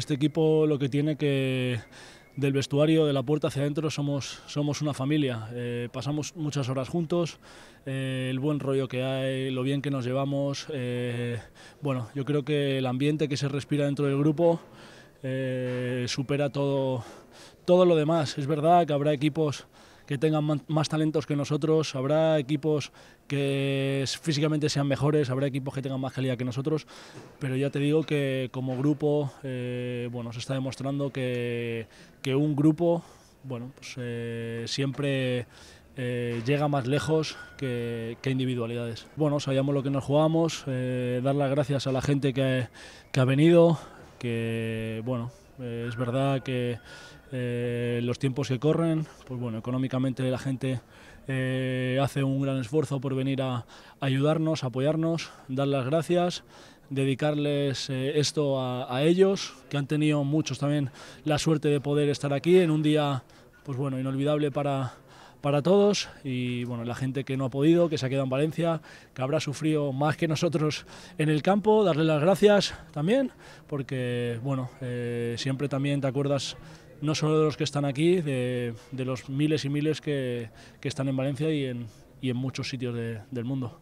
este equipo lo que tiene que del vestuario, de la puerta hacia adentro, somos, somos una familia. Eh, pasamos muchas horas juntos, eh, el buen rollo que hay, lo bien que nos llevamos. Eh, bueno, yo creo que el ambiente que se respira dentro del grupo supera todo, todo lo demás. Es verdad que habrá equipos que tengan más, talentos que nosotros, habrá equipos que físicamente sean mejores, habrá equipos que tengan más calidad que nosotros, pero ya te digo que como grupo, eh, bueno, se está demostrando que, un grupo, bueno, pues, eh, siempre... Eh, llega más lejos que, individualidades. Bueno, sabíamos lo que nos jugamos, dar las gracias a la gente que, ha venido, que bueno, es verdad que eh, los tiempos que corren, pues bueno, económicamente la gente eh, hace un gran esfuerzo por venir a, ayudarnos, apoyarnos, dar las gracias, dedicarles eh, esto a, a, ellos, que han tenido muchos también la suerte de poder estar aquí en un día, pues bueno, inolvidable para, para todos y bueno, la gente que no ha podido, que se ha quedado en Valencia, que habrá sufrido más que nosotros en el campo, darle las gracias también, porque bueno, eh, siempre también te acuerdas no solo de los que están aquí, de, los miles y miles que, están en Valencia y en, muchos sitios del mundo.